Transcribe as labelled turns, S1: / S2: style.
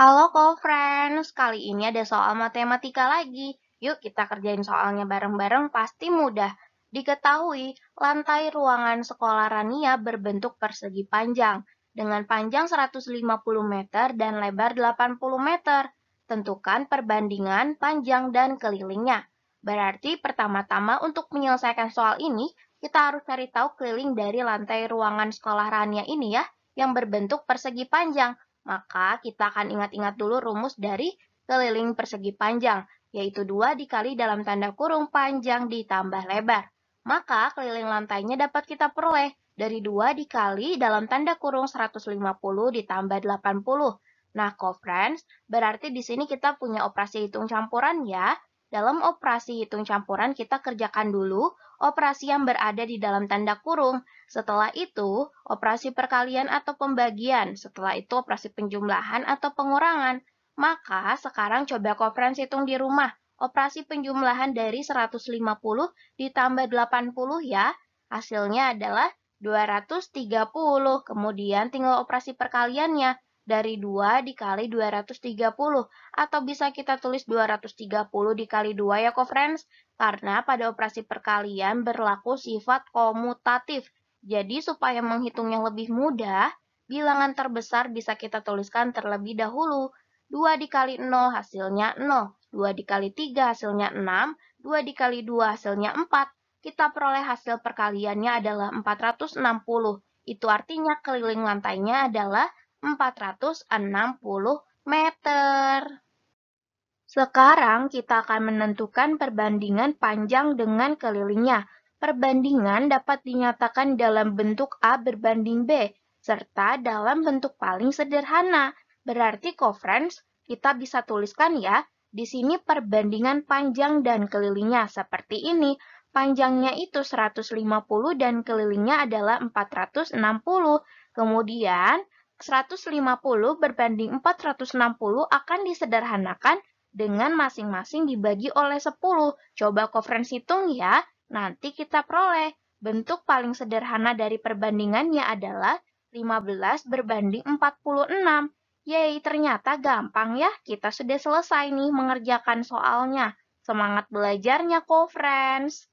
S1: Halo co-friends, kali ini ada soal matematika lagi. Yuk kita kerjain soalnya bareng-bareng, pasti mudah. Diketahui, lantai ruangan sekolah Rania berbentuk persegi panjang, dengan panjang 150 meter dan lebar 80 meter. Tentukan perbandingan panjang dan kelilingnya. Berarti pertama-tama untuk menyelesaikan soal ini, kita harus cari tahu keliling dari lantai ruangan sekolah Rania ini ya, yang berbentuk persegi panjang. Maka kita akan ingat-ingat dulu rumus dari keliling persegi panjang, yaitu 2 dikali dalam tanda kurung panjang ditambah lebar. Maka keliling lantainya dapat kita peroleh dari 2 dikali dalam tanda kurung 150 ditambah 80. Nah, co-friends, berarti di sini kita punya operasi hitung campuran ya, dalam operasi hitung campuran kita kerjakan dulu operasi yang berada di dalam tanda kurung. Setelah itu, operasi perkalian atau pembagian. Setelah itu, operasi penjumlahan atau pengurangan. Maka, sekarang coba konferensi hitung di rumah. Operasi penjumlahan dari 150 ditambah 80 ya. Hasilnya adalah 230. Kemudian tinggal operasi perkaliannya dari 2 dikali 230 atau bisa kita tulis 230 dikali 2 ya co-friends karena pada operasi perkalian berlaku sifat komutatif. Jadi supaya menghitungnya lebih mudah, bilangan terbesar bisa kita tuliskan terlebih dahulu. 2 dikali 0 hasilnya 0, 2 dikali 3 hasilnya 6, 2 dikali 2 hasilnya 4. Kita peroleh hasil perkaliannya adalah 460. Itu artinya keliling lantainya adalah 460 meter. Sekarang kita akan menentukan perbandingan panjang dengan kelilingnya. Perbandingan dapat dinyatakan dalam bentuk A berbanding B, serta dalam bentuk paling sederhana. Berarti friends, kita bisa tuliskan ya, di sini perbandingan panjang dan kelilingnya seperti ini. Panjangnya itu 150 dan kelilingnya adalah 460. Kemudian 150 berbanding 460 akan disederhanakan dengan masing-masing dibagi oleh 10. Coba Kofrens hitung ya, nanti kita peroleh. Bentuk paling sederhana dari perbandingannya adalah 15 berbanding 46. Yeay, ternyata gampang ya. Kita sudah selesai nih mengerjakan soalnya. Semangat belajarnya, Kofrens!